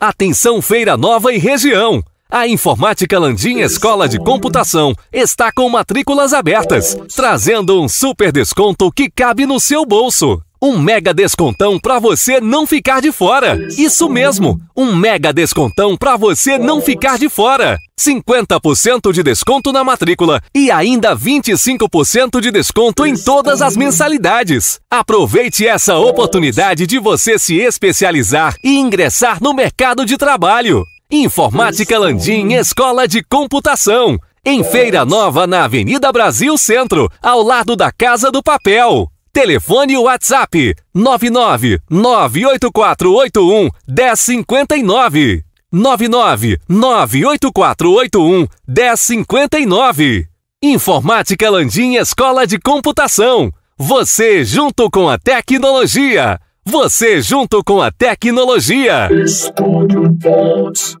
Atenção Feira Nova e região. A Informática Landim Escola de Computação está com matrículas abertas, trazendo um super desconto que cabe no seu bolso. Um mega descontão para você não ficar de fora. Isso mesmo, um mega descontão para você não ficar de fora. 50% de desconto na matrícula e ainda 25% de desconto em todas as mensalidades. Aproveite essa oportunidade de você se especializar e ingressar no mercado de trabalho. Informática Landim Escola de Computação. Em Feira Nova, na Avenida Brasil Centro, ao lado da Casa do Papel. Telefone WhatsApp 99 9998481 1059. 98481 1059. Informática Landim Escola de Computação. Você junto com a tecnologia. Você junto com a tecnologia. Estúdio Pontes.